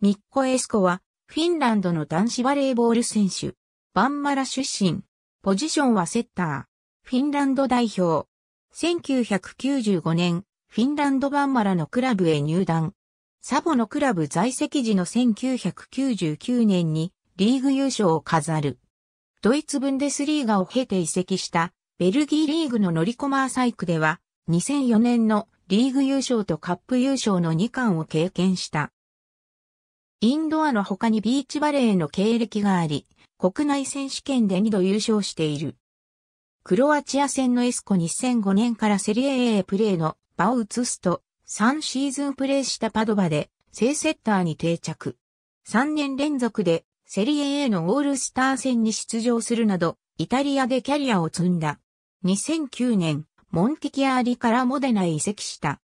ミッコ・エスコは、フィンランドの男子バレーボール選手。バンマラ出身。ポジションはセッター。フィンランド代表。1995年、フィンランドバンマラのクラブへ入団。サボのクラブ在籍時の1999年にリーグ優勝を飾る。ドイツブンデスリーガを経て移籍したベルギーリーグのノリコマーサイクでは2004年のリーグ優勝とカップ優勝の2冠を経験した。インドアの他にビーチバレーの経歴があり、国内選手権で2度優勝している。クロアチア戦のエスコ2005年からセリエ A プレーの場を移すと、3シーズンプレーしたパドバで正セッターに定着。3年連続でセリエ A のオールスター戦に出場するなど、イタリアでキャリアを積んだ。2009年、モンティキアーリからモデナへ移籍した。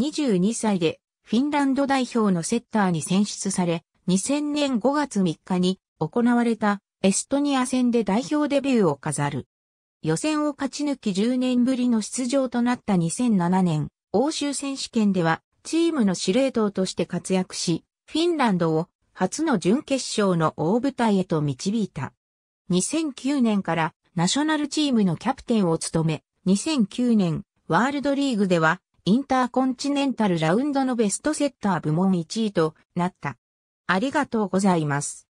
22歳でフィンランド代表のセッターに選出され、2000年5月3日に行われたエストニア戦で代表デビューを飾る。予選を勝ち抜き10年ぶりの出場となった2007年、欧州選手権ではチームの司令塔として活躍し、フィンランドを初の準決勝の大舞台へと導いた。2009年からナショナルチームのキャプテンを務め、2009年ワールドリーグではインターコンチネンタルラウンドのベストセッター部門1位となった。ありがとうございます。